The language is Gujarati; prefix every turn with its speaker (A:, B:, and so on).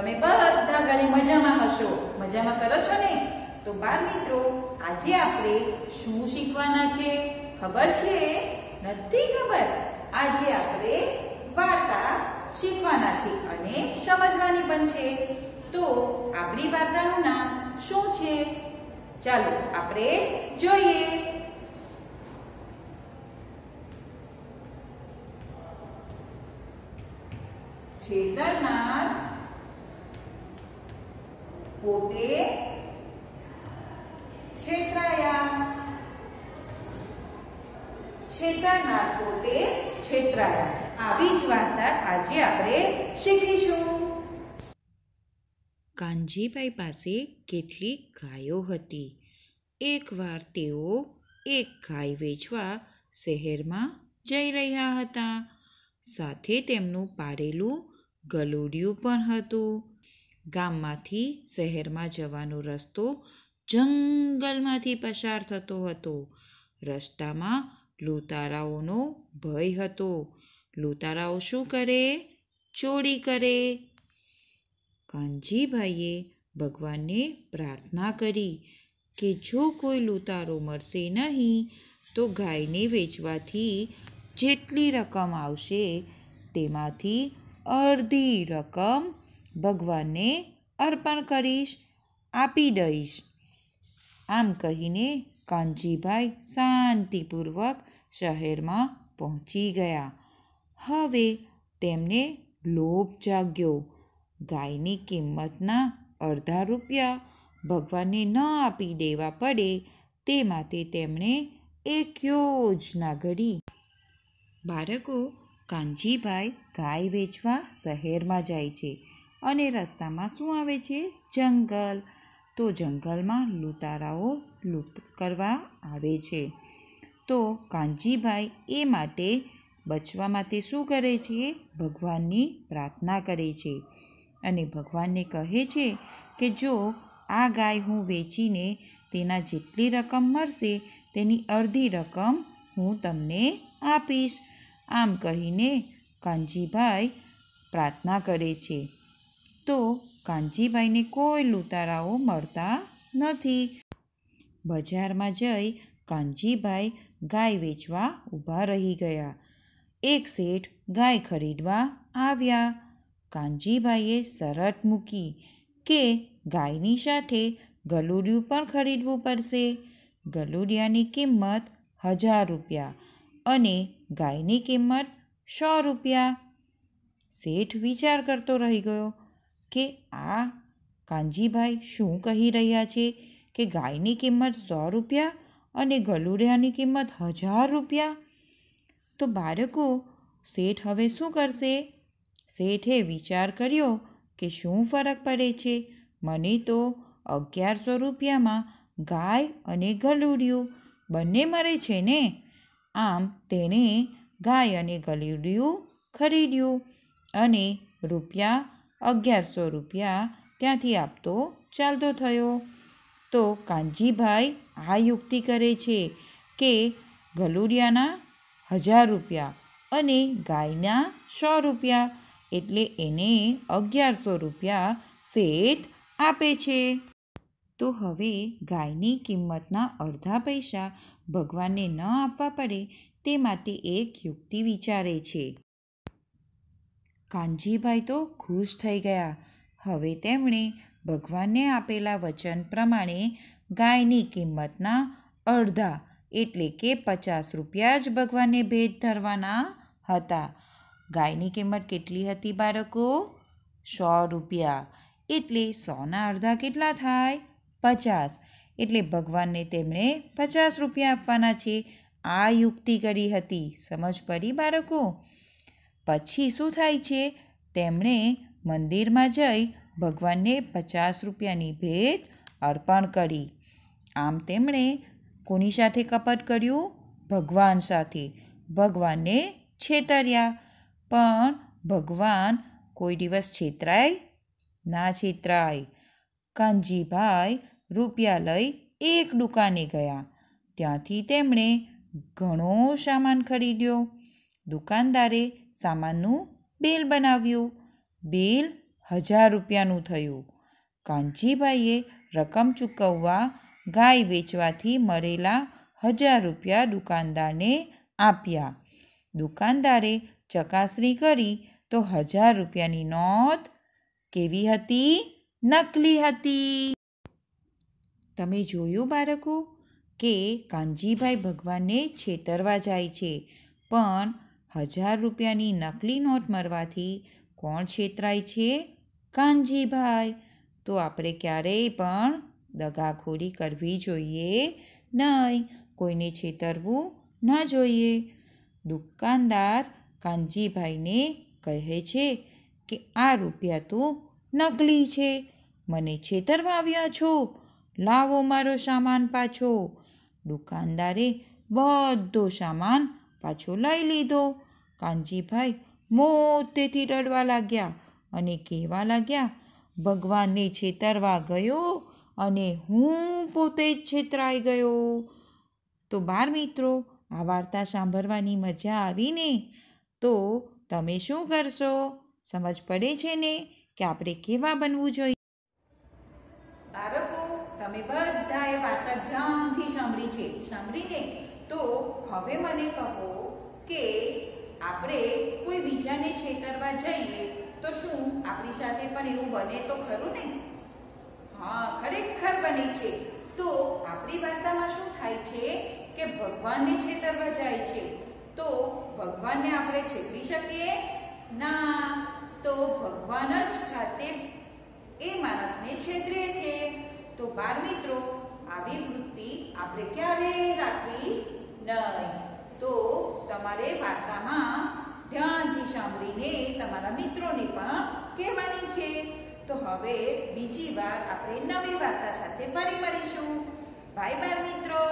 A: તમે બધા ઘરે મજામાં હશો મજામાં કરો છો ને તો બાળ મિત્રો આજે આપણે શું શીખવાના છે ખબર છે નથી ખબર આજે આપણે વાર્તા શીખવાના છે અને સમજવાની પણ છે તો આપણી વાર્તાનું નામ શું છે ચાલો આપણે જોઈએ છેતરનાર પોતે છેતરાયા આવી વાર્તા આજે આપણે શીખીશું કાનજીભાઈ પાસે કેટલી ગાયો હતી એકવાર તેઓ એક ગાય વેચવા શહેરમાં જઈ રહ્યા હતા સાથે તેમનું પારેલું ગલોડિયું પણ હતું ગામમાંથી શહેરમાં જવાનો રસ્તો જંગલમાંથી પસાર થતો હતો રસ્તામાં લૂંટારાઓનો ભય હતો લૂંટારાઓ શું કરે ચોરી કરે કાનજીભાઈએ ભગવાનને પ્રાર્થના કરી કે જો કોઈ લૂંટારો મળશે નહીં તો ગાયને વેચવાથી જેટલી રકમ આવશે તેમાંથી અડધી રકમ ભગવાનને અર્પણ કરીશ આપી દઈશ આમ કહીને કાનજીભાઈ શાંતિપૂર્વક શહેરમાં પહોંચી ગયા હવે તેમને લોભ જાગ્યો ગાયની કિંમતના અડધા રૂપિયા ભગવાનને ન આપી દેવા પડે તે માટે તેમણે એક યોજના ઘડી બાળકો કાનજીભાઈ ગાય વેચવા શહેરમાં જાય છે અને રસ્તામાં શું આવે છે જંગલ તો જંગલમાં લૂંટારાઓ લૂંટ કરવા આવે છે તો કાનજીભાઈ એ માટે બચવા માટે શું કરે છે ભગવાનની પ્રાર્થના કરે છે અને ભગવાનને કહે છે કે જો આ ગાય હું વેચીને તેના જેટલી રકમ મળશે તેની અડધી રકમ હું તમને આપીશ આમ કહીને કાનજીભાઈ પ્રાર્થના કરે છે તો કાનજીભાઈને કોઈ લૂંટારાઓ મળતા નથી બજારમાં જઈ કાનજીભાઈ ગાય વેચવા ઊભા રહી ગયા એક શેઠ ગાય ખરીદવા આવ્યા કાનજીભાઈએ શરત મૂકી કે ગાયની સાથે ગલુડિયું પણ ખરીદવું પડશે ગલુડિયાની કિંમત હજાર રૂપિયા અને ગાયની કિંમત સો રૂપિયા શેઠ વિચાર કરતો રહી ગયો કે આ કાનજીભાઈ શું કહી રહ્યા છે કે ગાયની કિંમત સો રૂપિયા અને ગલુડિયાની કિંમત હજાર રૂપિયા તો બાળકો શેઠ હવે શું કરશે શેઠે વિચાર કર્યો કે શું ફરક પડે છે મને તો અગિયારસો રૂપિયામાં ગાય અને ગલુડિયું બંને મળે છે ને આમ તેણે ગાય અને ગલુડિયું ખરીદ્યું અને રૂપિયા અગિયારસો રૂપિયા ત્યાંથી આપતો ચાલતો થયો તો કાનજીભાઈ આ યુક્તિ કરે છે કે ગલુડિયાના હજાર રૂપિયા અને ગાયના સો રૂપિયા એટલે એને અગિયારસો રૂપિયા શેઠ આપે છે તો હવે ગાયની કિંમતના અડધા પૈસા ભગવાનને ન આપવા પડે તે માટે એક યુક્તિ વિચારે છે કાનજીભાઈ તો ખુશ થઈ ગયા હવે તેમણે ભગવાનને આપેલા વચન પ્રમાણે ગાયની કિંમતના અડધા એટલે કે પચાસ રૂપિયા જ ભગવાનને ભેટ ધરવાના હતા ગાયની કિંમત કેટલી હતી બાળકો સો રૂપિયા એટલે સોના અડધા કેટલા થાય પચાસ એટલે ભગવાનને તેમણે પચાસ રૂપિયા આપવાના છે આ યુક્તિ કરી હતી સમજ પડી બાળકો પછી શું થાય છે તેમણે મંદિરમાં જઈ ભગવાનને પચાસ રૂપિયાની ભેટ અર્પણ કરી આમ તેમણે કોની સાથે કપટ કર્યું ભગવાન સાથે ભગવાનને છેતર્યા પણ ભગવાન કોઈ દિવસ છેતરાય ના છેતરાય કાનજીભાઈ રૂપિયા લઈ એક દુકાને ગયા ત્યાંથી તેમણે ઘણો સામાન ખરીદ્યો દુકાનદારે સામાનનું બિલ બનાવ્યું બિલ હજાર રૂપિયાનું થયું કાંજીભાઈએ રકમ ચૂકવવા ગાય વેચવાથી મળેલા હજાર રૂપિયા દુકાનદારને આપ્યા દુકાનદારે ચકાસણી કરી તો હજાર રૂપિયાની નોંધ કેવી હતી નકલી હતી તમે જોયું બાળકો કે કાનજીભાઈ ભગવાનને છેતરવા જાય છે પણ હજાર રૂપિયાની નકલી નોટ મળવાથી કોણ છેતરાય છે કાનજીભાઈ તો આપણે ક્યારેય પણ દગાખોરી કરવી જોઈએ નહીં કોઈને છેતરવું ન જોઈએ દુકાનદાર કાનજીભાઈને કહે છે કે આ રૂપિયા તો નકલી છે મને છેતરવા આવ્યા છો લાવો મારો સામાન પાછો દુકાનદારે બધો સામાન પાછો લઈ લીધો કાનજીભાઈ મોતેથી રડવા લાગ્યા અને કહેવા લાગ્યા ભગવાનને છેતરવા ગયો અને હું પોતે જ છેતરાઈ ગયો તો બાર મિત્રો આ વાર્તા સાંભળવાની મજા આવીને તો તમે શું કરશો સમજ પડે છે ને કે આપણે કેવા બનવું જોઈએ બાળકો તમે બધા એ વાર્તા ધ્યાનથી સાંભળી છે સાંભળીને તો હવે મને કહો કે આપણે કોઈ બીજાને છેતરવા જઈએ તો શું આપણી સાથે પણ એવું બને તો ખરું ને હા ખરેખર બને છે તો આપણી વાર્તામાં શું થાય છે કે ભગવાનને છેતરવા જાય છે તો ભગવાનને આપણે છેતરી શકીએ ના તો ભગવાન જ જાતે એ માણસને છેતરે છે તો બાર મિત્રો આવી વૃત્તિ આપણે ક્યારે રાખવી નહીં તો તમારે વાર્તામાં ધ્યાનથી સાંભળીને તમારા મિત્રોને પણ કહેવાની છે તો હવે બીજી વાર આપણે નવી વાર્તા સાથે ફરી મળીશું બાય બાય મિત્રો